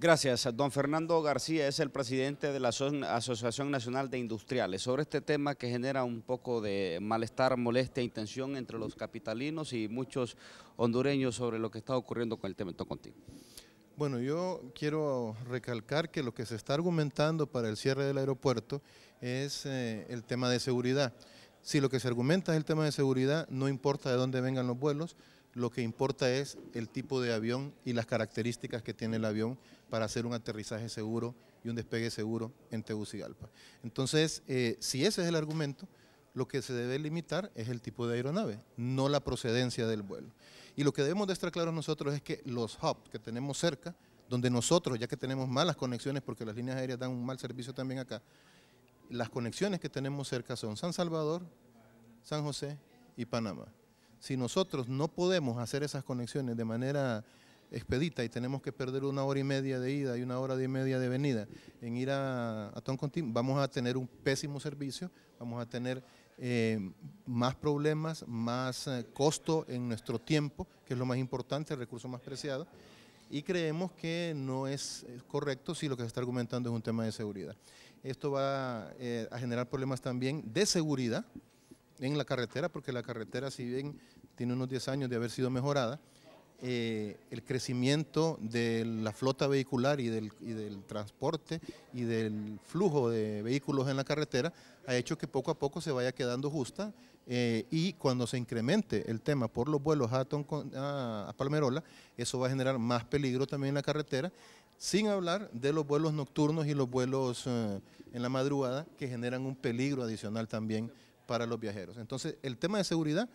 Gracias. Don Fernando García es el presidente de la Asociación Nacional de Industriales. Sobre este tema que genera un poco de malestar, molestia, e intención entre los capitalinos y muchos hondureños sobre lo que está ocurriendo con el tema. contigo. Bueno, yo quiero recalcar que lo que se está argumentando para el cierre del aeropuerto es eh, el tema de seguridad. Si lo que se argumenta es el tema de seguridad, no importa de dónde vengan los vuelos, lo que importa es el tipo de avión y las características que tiene el avión para hacer un aterrizaje seguro y un despegue seguro en Tegucigalpa. Entonces, eh, si ese es el argumento, lo que se debe limitar es el tipo de aeronave, no la procedencia del vuelo. Y lo que debemos de estar claros nosotros es que los hubs que tenemos cerca, donde nosotros, ya que tenemos malas conexiones, porque las líneas aéreas dan un mal servicio también acá, las conexiones que tenemos cerca son San Salvador, San José y Panamá. Si nosotros no podemos hacer esas conexiones de manera expedita y tenemos que perder una hora y media de ida y una hora y media de venida en ir a, a vamos a tener un pésimo servicio, vamos a tener eh, más problemas, más eh, costo en nuestro tiempo, que es lo más importante, el recurso más preciado, y creemos que no es correcto si lo que se está argumentando es un tema de seguridad. Esto va eh, a generar problemas también de seguridad en la carretera, porque la carretera, si bien tiene unos 10 años de haber sido mejorada. Eh, el crecimiento de la flota vehicular y del, transporte y del flujo de vehículos en la carretera ha hecho que poco a poco se vaya quedando justa eh, y cuando se incremente el tema por los vuelos a, a, Palmerola, eso va a generar más peligro también en la carretera sin hablar de los vuelos nocturnos y los vuelos eh, en la madrugada que generan un peligro adicional también para los viajeros. Entonces, el tema de seguridad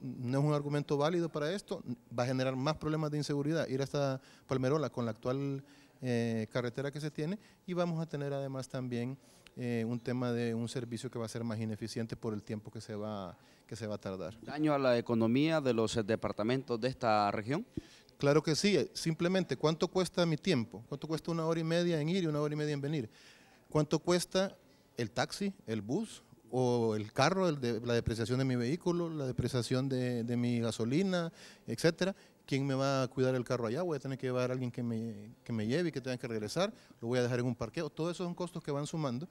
no es un argumento válido para esto, va a generar más problemas de inseguridad ir hasta Palmerola con la actual eh, carretera que se tiene y vamos a tener además también eh, un tema de un servicio que va a ser más ineficiente por el tiempo que se va, que se va a tardar. ¿Daño a la economía de los departamentos de esta región? Claro que sí, simplemente cuánto cuesta mi tiempo, cuánto cuesta una hora y media en ir y una hora y media en venir, cuánto cuesta el taxi, el bus o el carro, la depreciación de mi vehículo, la depreciación de, mi gasolina, etcétera. ¿Quién me va a cuidar el carro allá? Voy a tener que llevar a alguien que me, lleve y que tenga que regresar. Lo voy a dejar en un parqueo. Todos esos son costos que van sumando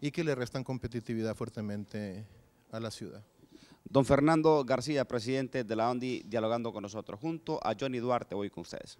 y que le restan competitividad fuertemente a la ciudad. Don Fernando García, presidente de la ONDI, dialogando con nosotros, junto a Johnny Duarte, voy con ustedes.